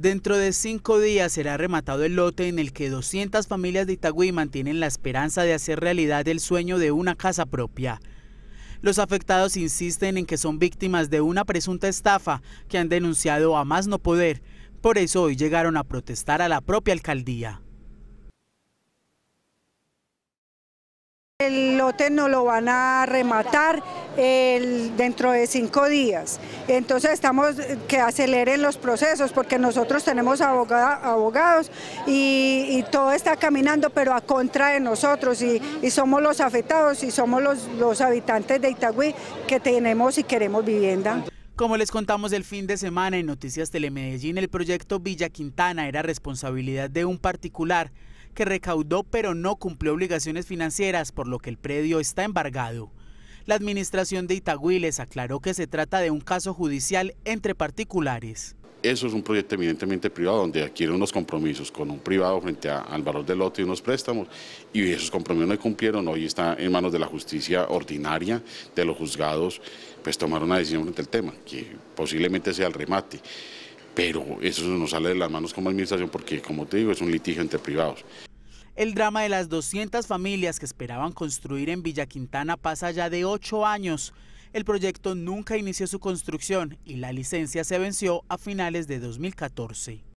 Dentro de cinco días será rematado el lote en el que 200 familias de Itagüí mantienen la esperanza de hacer realidad el sueño de una casa propia. Los afectados insisten en que son víctimas de una presunta estafa que han denunciado a más no poder. Por eso hoy llegaron a protestar a la propia alcaldía. El lote no lo van a rematar dentro de cinco días. Entonces estamos eh, que aceleren los procesos porque nosotros tenemos abogada, abogados y, todo está caminando pero a contra de nosotros y, somos los afectados y somos los, los habitantes de Itagüí que tenemos y queremos vivienda. Como les contamos el fin de semana en Noticias Telemedellín, el proyecto Villa Quintana era responsabilidad de un particular que recaudó pero no cumplió obligaciones financieras, por lo que el predio está embargado. La administración de Itagüí les aclaró que se trata de un caso judicial entre particulares. Eso es un proyecto eminentemente privado donde adquiere unos compromisos con un privado frente al valor del lote y unos préstamos y esos compromisos no cumplieron, hoy está en manos de la justicia ordinaria, de los juzgados, pues tomar una decisión frente al tema, que posiblemente sea el remate, pero eso no sale de las manos como administración porque como te digo es un litigio entre privados. El drama de las 200 familias que esperaban construir en Villa Quintana pasa ya de ocho años. El proyecto nunca inició su construcción y la licencia se venció a finales de 2014.